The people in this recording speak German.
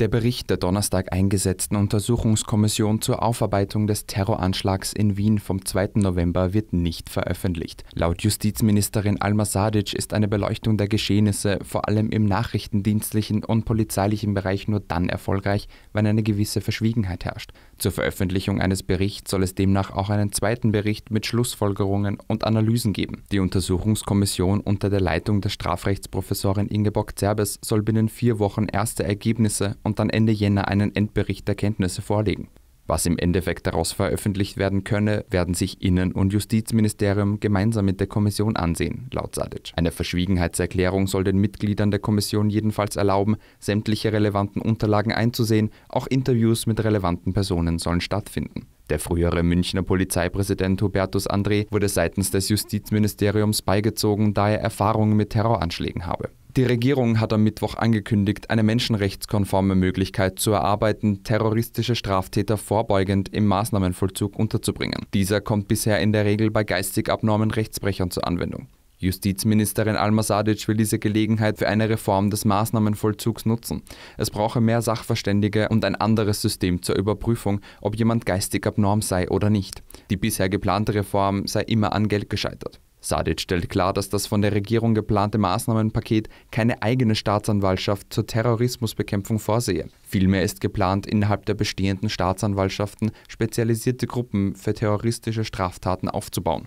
Der Bericht der Donnerstag eingesetzten Untersuchungskommission zur Aufarbeitung des Terroranschlags in Wien vom 2. November wird nicht veröffentlicht. Laut Justizministerin Alma Sadic ist eine Beleuchtung der Geschehnisse vor allem im nachrichtendienstlichen und polizeilichen Bereich nur dann erfolgreich, wenn eine gewisse Verschwiegenheit herrscht. Zur Veröffentlichung eines Berichts soll es demnach auch einen zweiten Bericht mit Schlussfolgerungen und Analysen geben. Die Untersuchungskommission unter der Leitung der Strafrechtsprofessorin Ingeborg Zerbes soll binnen vier Wochen erste Ergebnisse und dann Ende Jänner einen Endbericht der Kenntnisse vorlegen. Was im Endeffekt daraus veröffentlicht werden könne, werden sich Innen- und Justizministerium gemeinsam mit der Kommission ansehen, laut Sadic. Eine Verschwiegenheitserklärung soll den Mitgliedern der Kommission jedenfalls erlauben, sämtliche relevanten Unterlagen einzusehen, auch Interviews mit relevanten Personen sollen stattfinden. Der frühere Münchner Polizeipräsident Hubertus André wurde seitens des Justizministeriums beigezogen, da er Erfahrungen mit Terroranschlägen habe. Die Regierung hat am Mittwoch angekündigt, eine menschenrechtskonforme Möglichkeit zu erarbeiten, terroristische Straftäter vorbeugend im Maßnahmenvollzug unterzubringen. Dieser kommt bisher in der Regel bei geistig abnormen Rechtsbrechern zur Anwendung. Justizministerin Alma Sadic will diese Gelegenheit für eine Reform des Maßnahmenvollzugs nutzen. Es brauche mehr Sachverständige und ein anderes System zur Überprüfung, ob jemand geistig abnorm sei oder nicht. Die bisher geplante Reform sei immer an Geld gescheitert. Sadic stellt klar, dass das von der Regierung geplante Maßnahmenpaket keine eigene Staatsanwaltschaft zur Terrorismusbekämpfung vorsehe. Vielmehr ist geplant, innerhalb der bestehenden Staatsanwaltschaften spezialisierte Gruppen für terroristische Straftaten aufzubauen.